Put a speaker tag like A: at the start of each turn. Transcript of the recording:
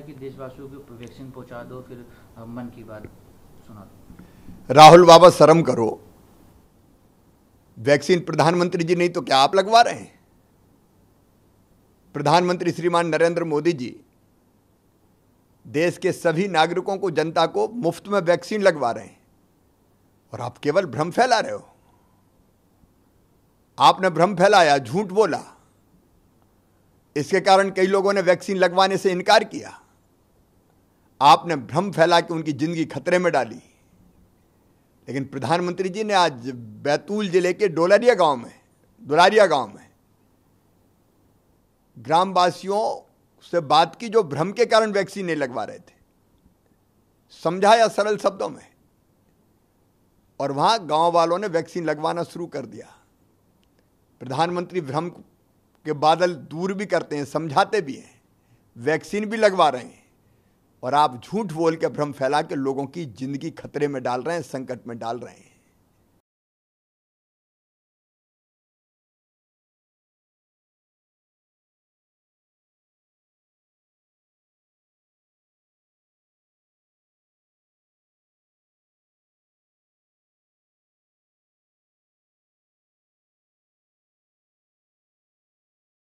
A: कि देशवासियों को वैक्सीन पहुंचा दो फिर मन की बात सुना दो राहुल बाबा शर्म करो वैक्सीन प्रधानमंत्री जी नहीं तो क्या आप लगवा रहे हैं प्रधानमंत्री श्रीमान नरेंद्र मोदी जी देश के सभी नागरिकों को जनता को मुफ्त में वैक्सीन लगवा रहे हैं और आप केवल भ्रम फैला रहे हो आपने भ्रम फैलाया झूठ बोला इसके कारण कई लोगों ने वैक्सीन लगवाने से इनकार किया आपने भ्रम फैला के उनकी ज़िंदगी खतरे में डाली लेकिन प्रधानमंत्री जी ने आज बैतूल जिले के डोलरिया गांव में दुलारिया गांव में ग्रामवासियों से बात की जो भ्रम के कारण वैक्सीन नहीं लगवा रहे थे समझाया सरल शब्दों में और वहां गांव वालों ने वैक्सीन लगवाना शुरू कर दिया प्रधानमंत्री भ्रम के बादल दूर भी करते हैं समझाते भी हैं वैक्सीन भी लगवा रहे हैं और आप झूठ बोल के भ्रम फैला के लोगों की जिंदगी खतरे में डाल रहे हैं संकट में डाल रहे हैं